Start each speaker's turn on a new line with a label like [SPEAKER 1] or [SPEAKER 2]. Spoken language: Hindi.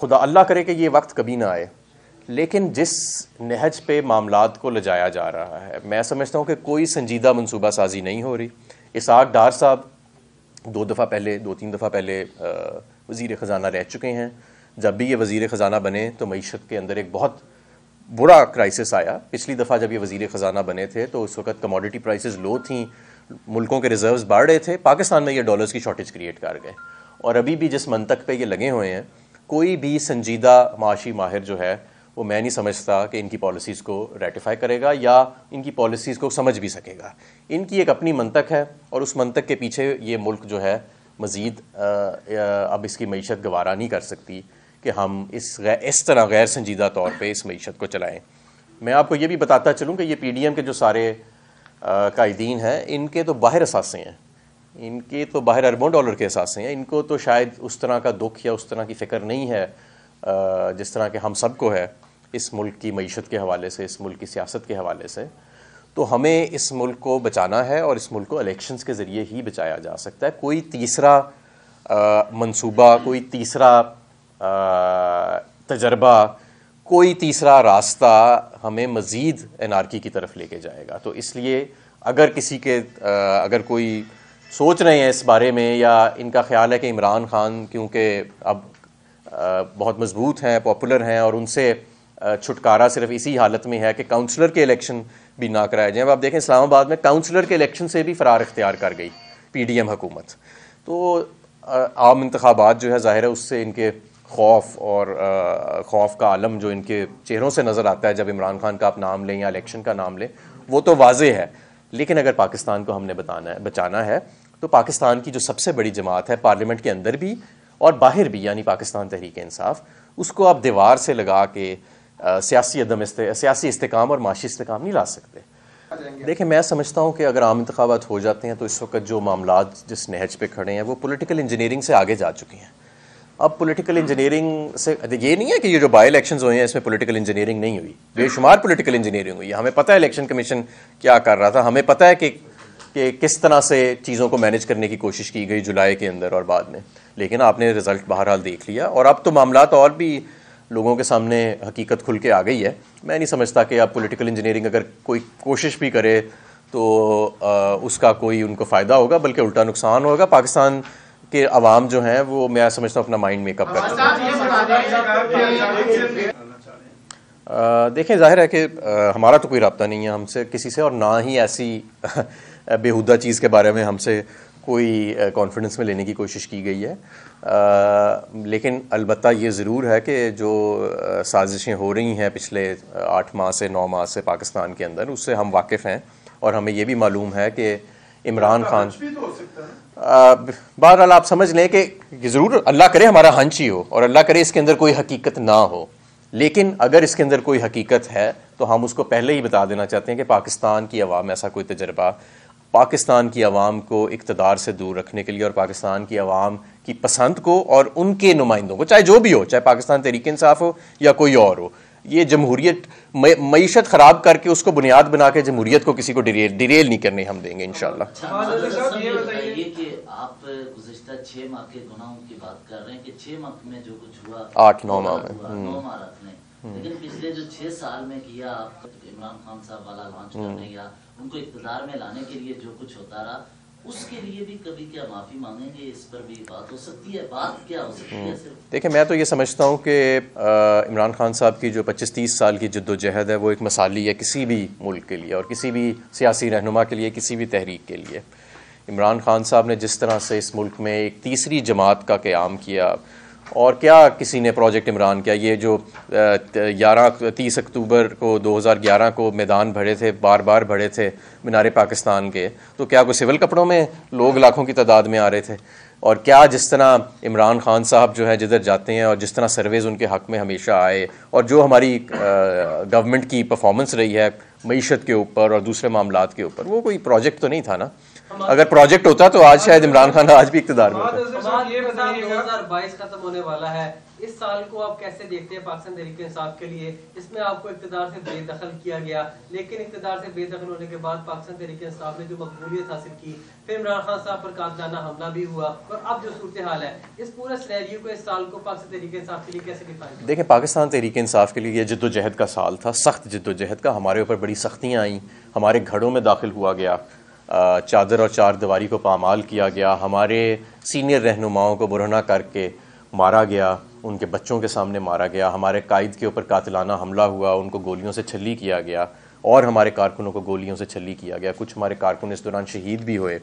[SPEAKER 1] खुदा अल्लाह करे कि ये वक्त कभी ना आए लेकिन जिस नहज पे मामलात को ले जाया जा रहा है मैं समझता हूँ कि कोई संजीदा मनसूबा साजी नहीं हो रही इसाक डार साहब दो दफ़ा पहले दो तीन दफ़ा पहले वज़ी ख़जाना रह चुके हैं जब भी ये वज़ी ख़जाना बने तो मीशत के अंदर एक बहुत बुरा क्राइसिस आया पिछली दफ़ा जब ये वज़ी ख़जाना बने थे तो उस वक्त कमोडिटी प्राइसेस लो थी मुल्कों के रिजर्व्स बढ़ रहे थे पाकिस्तान में ये डॉलर्स की शॉर्टेज क्रिएट कर गए और अभी भी जिस मंतक पे ये लगे हुए हैं कोई भी संजीदा माशी माहिर जो है वो मैं नहीं समझता कि इनकी पॉलिसीज़ को रेटिफाई करेगा या इनकी पॉलिसीज़ को समझ भी सकेगा इनकी एक अपनी मंतक है और उस मंतक के पीछे ये मुल्क जो है मज़ीद अब इसकी मीशत गवारा नहीं कर सकती कि हम इस इस तरह गैर संजीदा तौर पर इस मीशत को चलाएँ मैं आपको ये भी बताता चलूँ कि ये पी डी एम के जो सारे कायदीन हैं इनके तो बाहर असासे हैं इनके तो बाहर अरबों डॉलर के हिसाब से हैं इनको तो शायद उस तरह का दुख या उस तरह की फ़िक्र नहीं है जिस तरह के हम सब को है इस मुल्क की मीशत के हवाले से इस मुल्क की सियासत के हवाले से तो हमें इस मुल्क को बचाना है और इस मुल्क को इलेक्शंस के ज़रिए ही बचाया जा सकता है कोई तीसरा मनसूबा कोई तीसरा तजर्बा कोई तीसरा रास्ता हमें मज़ीद एनार्की की तरफ लेके जाएगा तो इसलिए अगर किसी के आ, अगर कोई सोच रहे हैं इस बारे में या इनका ख्याल है कि इमरान खान क्योंकि अब बहुत मजबूत हैं पॉपुलर हैं और उनसे छुटकारा सिर्फ इसी हालत में है कि काउंसलर के इलेक्शन भी ना कराए जाए अब आप देखें इस्लामाबाद में काउंसलर के इलेक्शन से भी फ़रार इख्तियार कर गई पी डी एम हुकूमत तो आम इंतबात जो है ज़ाहिर है उससे इनके खौफ और खौफ का आलम जो इनके चेहरों से नज़र आता है जब इमरान खान का आप नाम लें या इलेक्शन का नाम लें वो तो वाजे है लेकिन अगर पाकिस्तान को हमने बताना है बचाना है तो पाकिस्तान की जो सबसे बड़ी जमात है पार्लियामेंट के अंदर भी और बाहर भी यानी पाकिस्तान तहरीक इंसाफ उसको आप दीवार से लगा के सियासी अदम सियासी इस्तेकाम और माशी इस्तेकाम नहीं ला सकते देखिए मैं समझता हूँ कि अगर आम इंतबात हो जाते हैं तो इस वक्त जो मामला जिस नहज पे खड़े हैं वो पॉलिटिकल इंजीनियरिंग से आगे जा चुके हैं अब पॉलिटिकल इंजीनियरिंग से ये नहीं है कि ये जो बाई इलेक्शंस हुए हैं इसमें पॉलिटिकल इंजीनियरिंग नहीं हुई बेशुमार पॉलिटिकल इंजीनियरिंग हुई है हमें पता है इलेक्शन कमीशन क्या कर रहा था हमें पता है कि कि किस तरह से चीज़ों को मैनेज करने की कोशिश की गई जुलाई के अंदर और बाद में लेकिन आपने रिज़ल्ट बहरहाल देख लिया और अब तो मामला और भी लोगों के सामने हकीकत खुल के आ गई है मैं नहीं समझता कि आप पॉलिटिकल इंजीनियरिंग अगर कोई कोशिश भी करे तो आ, उसका कोई उनको फ़ायदा होगा बल्कि उल्टा नुकसान होगा पाकिस्तान कि आवाम जो हैं वो मैं समझता हूँ अपना माइंड मेकअप कर देखें जाहिर है कि हमारा तो कोई रबता नहीं है हमसे किसी से और ना ही ऐसी बेहुदा चीज़ के बारे में हमसे कोई कॉन्फिडेंस में लेने की कोशिश की गई है आ, लेकिन अलबत् ये ज़रूर है कि जो साजिशें हो रही हैं पिछले आठ माह से नौ माह से पाकिस्तान के अंदर उससे हम वाकिफ़ हैं और हमें यह भी मालूम है कि इमरान खान तो बहरहाल आप समझ लें कि ज़रूर अल्लाह करे हमारा हंच ही हो और अल्लाह करे इसके अंदर कोई हकीकत ना हो लेकिन अगर इसके अंदर कोई हकीकत है तो हम उसको पहले ही बता देना चाहते हैं कि पाकिस्तान की आवाम ऐसा कोई तजर्बा पाकिस्तान की आवाम को इकतदार से दूर रखने के लिए और पाकिस्तान की आवाम की पसंद को और उनके नुमाइंदों को चाहे जो भी हो चाहे पाकिस्तान तरीके इंसाफ हो या कोई और हो ये जमहूरियत मीशत ख़राब करके उसको बुनियाद बना के जमहूरियत को किसी को डिरेल डिरेल नहीं करने हम देंगे इन शाह आप आठ नौ माह में हम्म। हम्म। लेकिन पिछले जो छह साल में किया आप इमरान खान साहब वाला लॉन्च हम्म। करने या उनको इकतदार में लाने के लिए जो कुछ होता रहा उसके लिए भी कभी क्या माफ़ी मांगेंगे इस पर भी बात हो सकती है बात क्या हो सकती है हम्म। सिर्फ देखिए मैं तो ये समझता हूँ कि इमरान खान साहब की जो 25-30 साल की जद्दोजहद है वो एक मसाली है किसी भी मुल्क के लिए और किसी भी सियासी रहनुमा के लिए किसी भी तहरीक के लिए इमरान खान साहब ने जिस तरह से इस मुल्क में एक तीसरी जमात का क्याम किया और क्या किसी ने प्रोजेक्ट इमरान किया ये जो ग्यारह तीस अक्टूबर को 2011 को मैदान भरे थे बार बार भरे थे मीनार पाकिस्तान के तो क्या कोई सिविल कपड़ों में लोग लाखों की तादाद में आ रहे थे और क्या जिस तरह इमरान खान साहब जो है जिधर जाते हैं और जिस तरह सर्वेज उनके हक में हमेशा आए और जो हमारी गवर्नमेंट की परफॉर्मेंस रही है मीशत के ऊपर और दूसरे मामला के ऊपर वो कोई प्रोजेक्ट तो नहीं था ना अगर प्रोजेक्ट होता तो आज शायद इमरान खान आज भी इकतदार में खत्म होने वाला है इस साल को आप कैसे देखते हैं पाकिस्तान तरीके इंसाफ के लिए इसमें आपको इकतदार से बेदखल किया गया लेकिन इकतदार से बेदखल होने के बाद पाकिस्तान तरीके इंसाफ ने जो मकबूलियत हासिल की फिर इमरान खान साहब पर कातलाना हमला भी हुआ और अब जो सूरत हाल है इस पूरे सिनेरियो को इस साल को पाकिस्तान तरीके इंसाफ के लिए कैसे डिफाइन देखें पाकिस्तान तरीके इंसाफ के लिए यह जद्दोजहद का साल था सख्त जद्दोजहद का हमारे ऊपर बड़ी सख्तियाँ आईं हमारे घरों में दाखिल हुआ गया चादर और चार दीवारी को पामाल किया गया हमारे सीनियर रहनुमाओं को बुरहना करके मारा गया उनके बच्चों के सामने मारा गया हमारे कायद के ऊपर कातिलाना हमला हुआ उनको गोलियों से छली किया गया और हमारे कारकुनों को गोलियों से छली किया गया कुछ हमारे कारकुन इस दौरान शहीद भी हुए